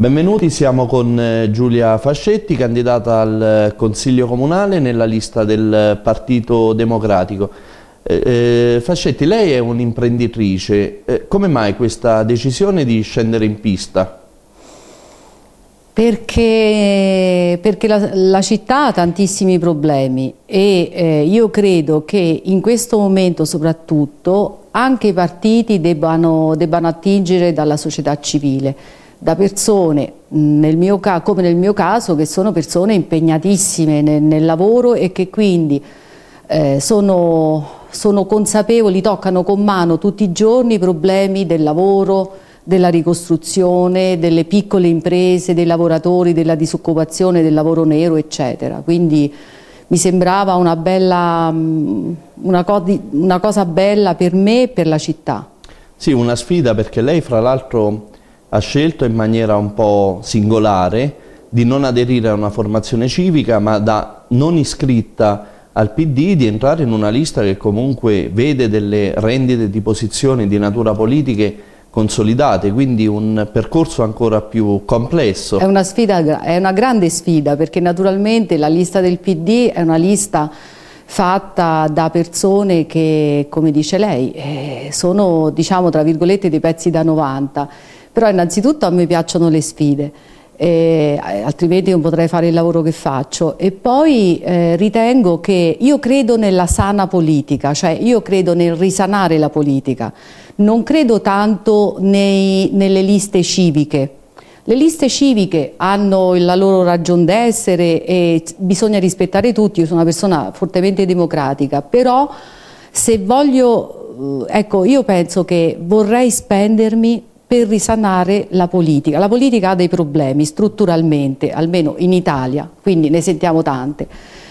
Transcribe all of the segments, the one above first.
Benvenuti, siamo con eh, Giulia Fascetti, candidata al eh, Consiglio Comunale nella lista del Partito Democratico. Eh, eh, Fascetti, lei è un'imprenditrice, eh, come mai questa decisione di scendere in pista? Perché, perché la, la, città ha tantissimi problemi e eh, io credo che in questo momento soprattutto anche i partiti debbano, debbano attingere dalla società civile da persone, nel mio, come nel mio caso, che sono persone impegnatissime nel, nel lavoro e che quindi eh, sono, sono consapevoli, toccano con mano tutti i giorni i problemi del lavoro, della ricostruzione, delle piccole imprese, dei lavoratori, della disoccupazione, del lavoro nero, eccetera. Quindi mi sembrava una, bella, mm, una, co una cosa bella per me e per la città. Sì, una sfida perché lei fra l'altro ha scelto in maniera un po' singolare di non aderire a una formazione civica, ma da non iscritta al PD di entrare in una lista che comunque vede delle rendite di posizione di natura politiche consolidate, quindi un percorso ancora più complesso. È una, sfida, è una grande sfida perché naturalmente la lista del PD è una lista fatta da persone che, come dice lei, eh, sono diciamo tra virgolette dei pezzi da 90 però innanzitutto a me piacciono le sfide. Eh, altrimenti non potrei fare il lavoro che faccio. E poi eh, ritengo che io credo nella sana politica, cioè io credo nel risanare la politica, non credo tanto nei, nelle liste civiche. Le liste civiche hanno la loro ragion d'essere e bisogna rispettare tutti, io sono una persona fortemente democratica, però se voglio, eh, ecco, io penso che vorrei spendermi per risanare la politica. La politica ha dei problemi strutturalmente, almeno in Italia, quindi ne sentiamo tante.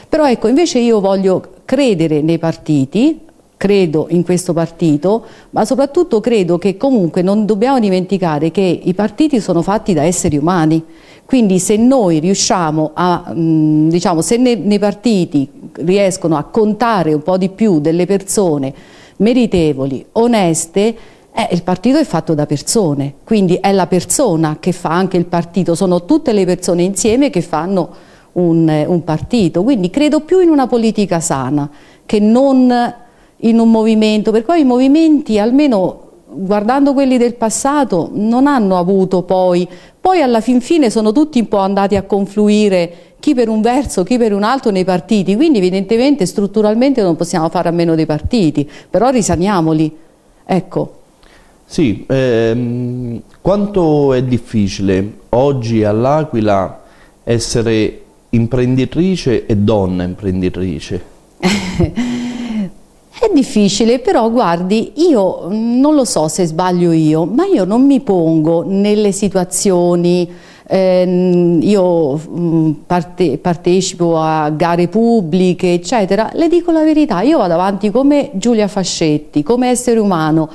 Però ecco, invece io voglio credere nei partiti, credo in questo partito, ma soprattutto credo che comunque non dobbiamo dimenticare che i partiti sono fatti da esseri umani. Quindi se noi riusciamo a, mm, diciamo, se nei partiti riescono a contare un po' di più delle persone meritevoli, oneste, eh, il partito è fatto da persone, quindi è la persona che fa anche il partito, sono tutte le persone insieme che fanno un, eh, un partito, quindi credo più in una politica sana che non in un movimento, per cui i movimenti almeno guardando quelli del passato non hanno avuto poi, poi alla fin fine sono tutti un po' andati a confluire chi per un verso, chi per un altro nei partiti, quindi evidentemente strutturalmente non possiamo fare a meno dei partiti, però risaniamoli. Ecco. Sì, ehm, quanto è difficile oggi all'Aquila essere imprenditrice e donna imprenditrice? È difficile, però guardi, io non lo so se sbaglio io, ma io non mi pongo nelle situazioni, ehm, io mm, parte, partecipo a gare pubbliche, eccetera, le dico la verità, io vado avanti come Giulia Fascetti, come essere umano,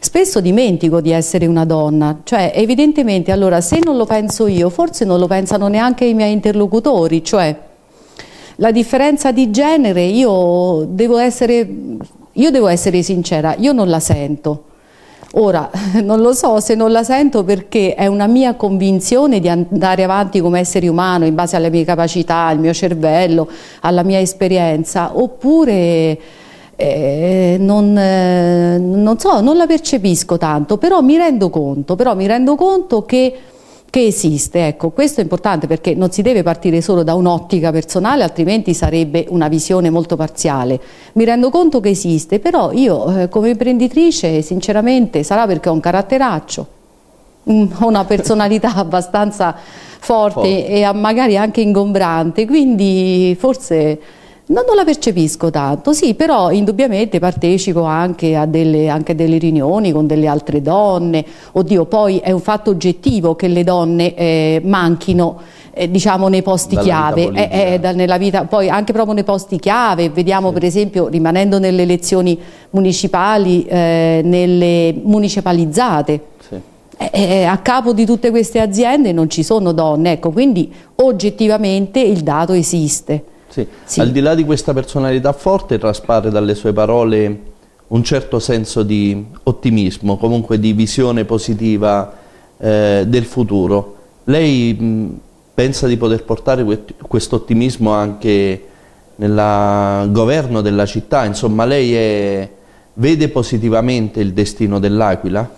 spesso dimentico di essere una donna, cioè evidentemente allora se non lo penso io, forse non lo pensano neanche i miei interlocutori, cioè la differenza di genere io devo essere, io devo essere sincera, io non la sento. Ora, non lo so se non la sento perché è una mia convinzione di andare avanti come essere umano in base alle mie capacità, al mio cervello, alla mia esperienza, oppure eh, non, eh, non, so, non la percepisco tanto, però mi rendo conto, mi rendo conto che, che, esiste. Ecco, questo è importante perché non si deve partire solo da un'ottica personale, altrimenti sarebbe una visione molto parziale. Mi rendo conto che esiste, però io eh, come imprenditrice, sinceramente, sarà perché ho un caratteraccio, mm, ho una personalità abbastanza forte, forte. e magari anche ingombrante, quindi forse No, non la percepisco tanto, sì, però indubbiamente partecipo anche a, delle, anche a delle, riunioni con delle altre donne. Oddio, poi è un fatto oggettivo che le donne eh, manchino eh, diciamo nei posti Dalla chiave, vita eh, eh, nella vita, poi anche proprio nei posti chiave, vediamo sì. per esempio rimanendo nelle elezioni municipali, eh, nelle municipalizzate. Sì. Eh, a capo di tutte queste aziende non ci sono donne, ecco, quindi oggettivamente il dato esiste. Sì. Sì. Al di là di questa personalità forte traspare dalle sue parole un certo senso di ottimismo, comunque di visione positiva eh, del futuro. Lei mh, pensa di poter portare questo ottimismo anche nel governo della città? Insomma, lei è, vede positivamente il destino dell'Aquila?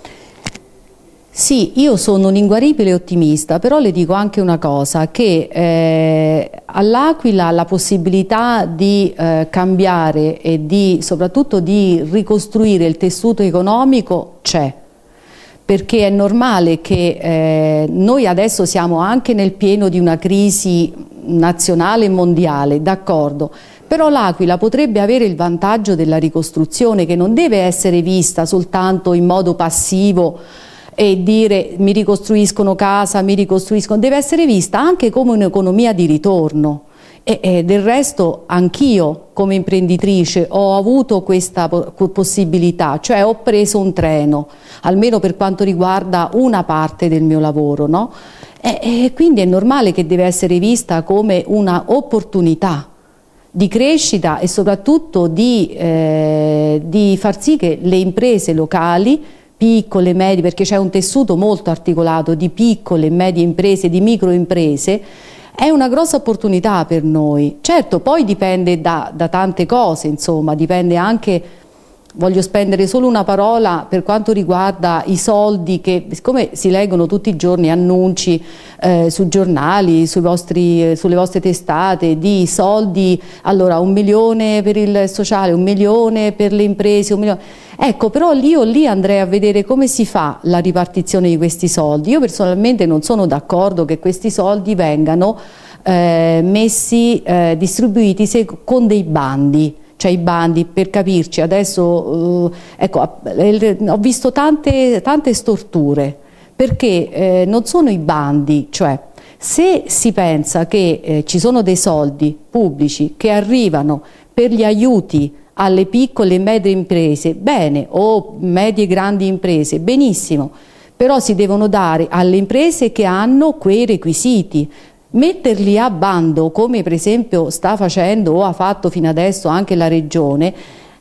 Sì, io sono un inguaribile ottimista, però le dico anche una cosa, che eh, all'Aquila la possibilità di eh, cambiare e di, soprattutto di ricostruire il tessuto economico c'è, perché è normale che eh, noi adesso siamo anche nel pieno di una crisi nazionale e mondiale, d'accordo, però l'Aquila potrebbe avere il vantaggio della ricostruzione che non deve essere vista soltanto in modo passivo, e dire mi ricostruiscono casa, mi ricostruiscono, deve essere vista anche come un'economia di ritorno. E, e, del resto anch'io come imprenditrice ho avuto questa possibilità, cioè ho preso un treno, almeno per quanto riguarda una parte del mio lavoro, no? e, e quindi è normale che deve essere vista come un'opportunità di crescita e soprattutto di, eh, di far sì che le imprese locali piccole e medie, perché c'è un tessuto molto articolato di piccole e medie imprese, di microimprese, è una grossa opportunità per noi. Certo, poi dipende da, da tante cose, insomma, dipende anche voglio spendere solo una parola per quanto riguarda i soldi che, siccome si leggono tutti i giorni annunci eh, su giornali, vostri, eh, sulle vostre testate, di soldi, allora un milione per il sociale, un milione per le imprese, un milione... Ecco, però io lì andrei a vedere come si fa la ripartizione di questi soldi. Io personalmente non sono d'accordo che questi soldi vengano eh, messi, eh, distribuiti se, con dei bandi c'è i bandi, per capirci adesso, eh, ecco, eh, ho visto tante, tante storture, perché eh, non sono i bandi, cioè se si pensa che eh, ci sono dei soldi pubblici che arrivano per gli aiuti alle piccole e medie imprese, bene, o medie e grandi imprese, benissimo, però si devono dare alle imprese che hanno quei requisiti, Metterli a bando, come per esempio sta facendo o ha fatto fino adesso anche la Regione,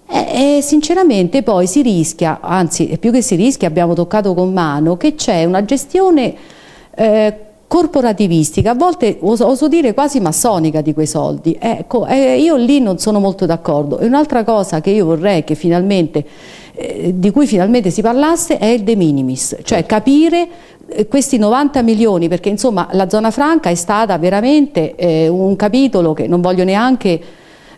e eh, eh, sinceramente poi si rischia, anzi più che si rischia abbiamo toccato con mano, che c'è una gestione eh, corporativistica, a volte oso, oso, dire quasi massonica di quei soldi. Ecco, eh, io lì non sono molto d'accordo. E un'altra cosa che io vorrei che finalmente eh, di cui finalmente si parlasse è il de minimis, cioè certo. capire eh, questi 90 milioni, perché insomma la zona franca è stata veramente eh, un capitolo che non voglio neanche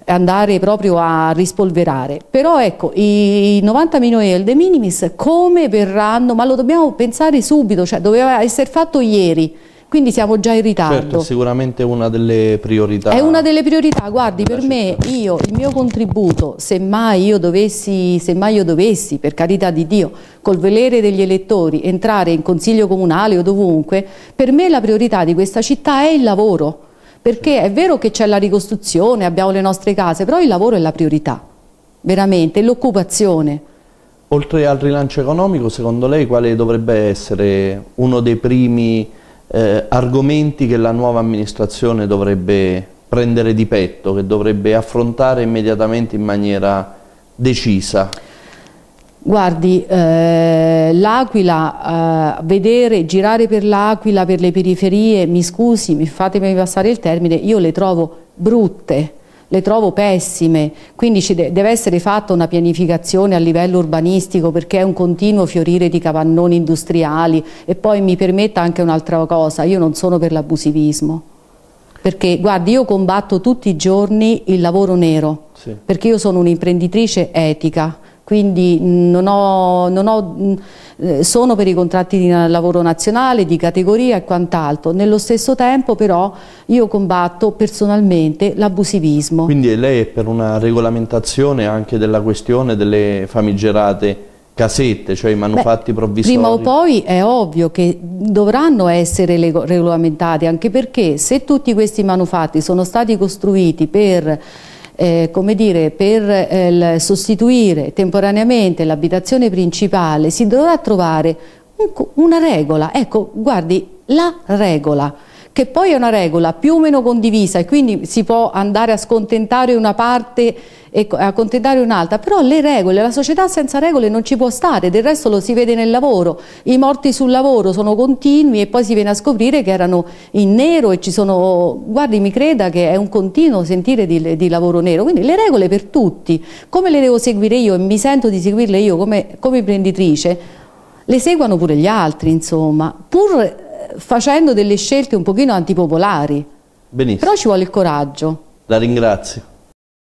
andare proprio a rispolverare. Però ecco, i 90 milioni del de minimis come verranno? Ma lo dobbiamo pensare subito, cioè doveva essere fatto ieri quindi siamo già in ritardo. Certo, è sicuramente una delle priorità. È una delle priorità, guardi, per me, io, il mio contributo, se mai io dovessi, se mai io dovessi, per carità di Dio, col velere degli elettori, entrare in consiglio comunale o dovunque, per me la priorità di questa città è il lavoro, perché è vero che c'è la ricostruzione, abbiamo le nostre case, però il lavoro è la priorità, veramente, l'occupazione. Oltre al rilancio economico, secondo lei quale dovrebbe essere uno dei primi eh, argomenti che la nuova amministrazione dovrebbe prendere di petto, che dovrebbe affrontare immediatamente in maniera decisa? Guardi, eh, l'Aquila, eh, vedere, girare per l'Aquila, per le periferie, mi scusi, mi fatemi passare il termine, io le trovo brutte, le trovo pessime, quindi deve essere fatta una pianificazione a livello urbanistico perché è un continuo fiorire di capannoni industriali e poi mi permetta anche un'altra cosa, io non sono per l'abusivismo. Perché guardi, io combatto tutti i giorni il lavoro nero, sì. perché io sono un'imprenditrice etica, quindi non ho, non ho, eh, sono per i contratti di lavoro nazionale, di categoria e quant'altro. Nello stesso tempo però io combatto personalmente l'abusivismo. Quindi lei è per una regolamentazione anche della questione delle famigerate casette, cioè i manufatti Beh, provvisori. Prima o poi è ovvio che dovranno essere regolamentati, anche perché se tutti questi manufatti sono stati costruiti per eh, come dire, per eh, sostituire temporaneamente l'abitazione principale si dovrà trovare un, una regola, ecco guardi la regola che poi è una regola più o meno condivisa e quindi si può andare a scontentare una parte e accontentare un'altra, però le regole, la società senza regole non ci può stare, del resto lo si vede nel lavoro, i morti sul lavoro sono continui e poi si viene a scoprire che erano in nero e ci sono, guardi mi creda che è un continuo sentire di, di lavoro nero, quindi le regole per tutti, come le devo seguire io e mi sento di seguirle io come, come imprenditrice, le seguano pure gli altri insomma, pur facendo delle scelte un pochino antipopolari. Benissimo. Però ci vuole il coraggio. La ringrazio.